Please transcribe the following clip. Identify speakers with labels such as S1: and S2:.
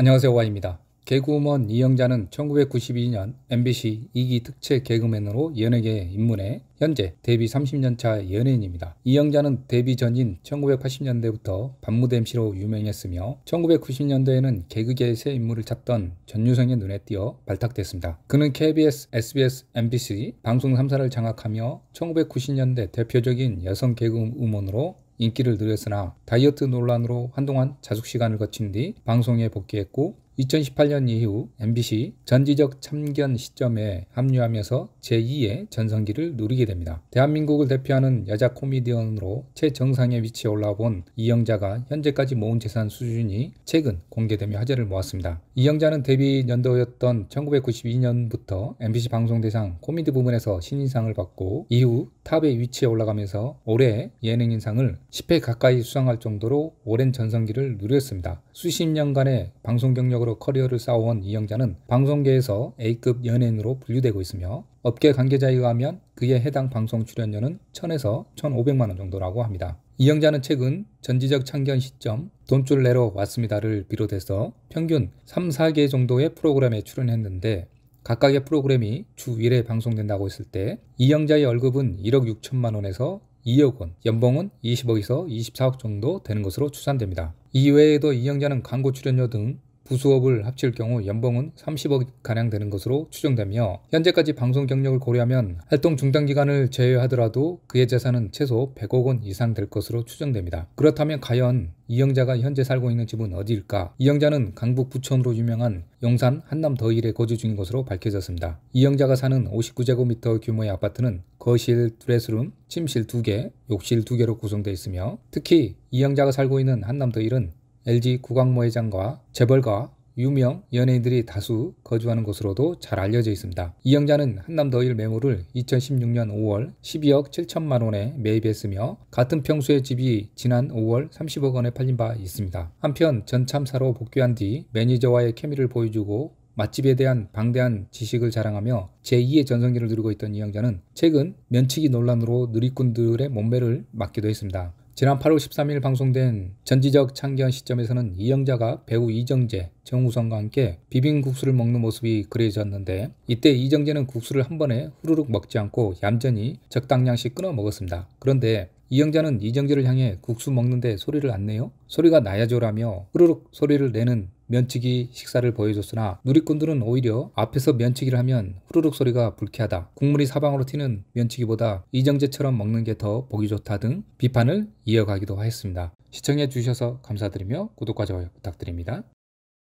S1: 안녕하세요. 와입니다. 개그우먼 이영자는 1992년 MBC 2기 특채 개그맨으로 연예계에 입문해 현재 데뷔 30년차 연예인입니다. 이영자는 데뷔 전인 1980년대부터 반무대 MC로 유명했으며 1990년대에는 개그계의 새 인물을 찾던 전유성의 눈에 띄어 발탁됐습니다. 그는 KBS, SBS, MBC 방송 3사를 장악하며 1990년대 대표적인 여성 개그우먼으로 인기를 누렸으나 다이어트 논란으로 한동안 자숙 시간을 거친 뒤 방송에 복귀했고 2018년 이후 MBC 전지적 참견 시점에 합류하면서 제2의 전성기를 누리게 됩니다. 대한민국을 대표하는 여자 코미디언으로 최정상의 위치에 올라온 이영자가 현재까지 모은 재산 수준이 최근 공개되며 화제를 모았습니다. 이영자는 데뷔 연도였던 1992년부터 MBC 방송대상 코미디 부문에서 신인상을 받고 이후 탑의 위치에 올라가면서 올해 예능인상을 10회 가까이 수상할 정도로 오랜 전성기를 누렸습니다. 수십 년간의 방송 경력을 지속적으로 커리어를 쌓아온 이영자는 방송계에서 A급 연예인으로 분류되고 있으며 업계 관계자에 의하면 그의 해당 방송 출연료는 1000에서 1500만원 정도라고 합니다. 이영자는 최근 전지적 참견 시점 돈줄 내러 왔습니다를 비롯해서 평균 3, 4개 정도의 프로그램에 출연했는데 각각의 프로그램이 주 1회 방송된다고 했을 때 이영자의 월급은 1억 6천만 원에서 2억 원, 연봉은 20억에서 24억 정도 되는 것으로 추산됩니다. 이외에도 이영자는 광고 출연료 등 부수업을 합칠 경우 연봉은 30억가량 되는 것으로 추정되며 현재까지 방송 경력을 고려하면 활동 중단 기간을 제외하더라도 그의 재산은 최소 100억 원 이상 될 것으로 추정됩니다. 그렇다면 과연 이영자가 현재 살고 있는 집은 어디일까? 이영자는 강북 부천으로 유명한 용산 한남 더일에 거주 중인 것으로 밝혀졌습니다. 이영자가 사는 59제곱미터 규모의 아파트는 거실, 드레스룸, 침실 2개, 욕실 2개로 구성되어 있으며 특히 이영자가 살고 있는 한남 더일은 LG 구광모 회장과 재벌과 유명 연예인들이 다수 거주하는 곳으로도 잘 알려져 있습니다. 이영자는 한남더일 매물을 2016년 5월 12억 7천만 원에 매입했으며 같은 평수의 집이 지난 5월 30억 원에 팔린 바 있습니다. 한편 전참사로 복귀한 뒤 매니저와의 케미를 보여주고 맛집에 대한 방대한 지식을 자랑하며 제2의 전성기를 누리고 있던 이영자는 최근 면치기 논란으로 누리꾼들의 몸매를 맡기도 했습니다. 지난 8월 13일 방송된 전지적 참견 시점에서는 이영자가 배우 이정재, 정우성과 함께 비빔국수를 먹는 모습이 그려졌는데 이때 이정재는 국수를 한 번에 후루룩 먹지 않고 얌전히 적당량씩 끊어 먹었습니다. 그런데 이영자는 이정재를 향해 국수 먹는데 소리를 안 내요? 소리가 나야죠라며 후루룩 소리를 내는 면치기 식사를 보여줬으나 누리꾼들은 오히려 앞에서 면치기를 하면 후루룩 소리가 불쾌하다. 국물이 사방으로 튀는 면치기보다 이정재처럼 먹는 게 더 보기 좋다 등 비판을 이어가기도 했습니다. 시청해 주셔서 감사드리며 구독과 좋아요 부탁드립니다.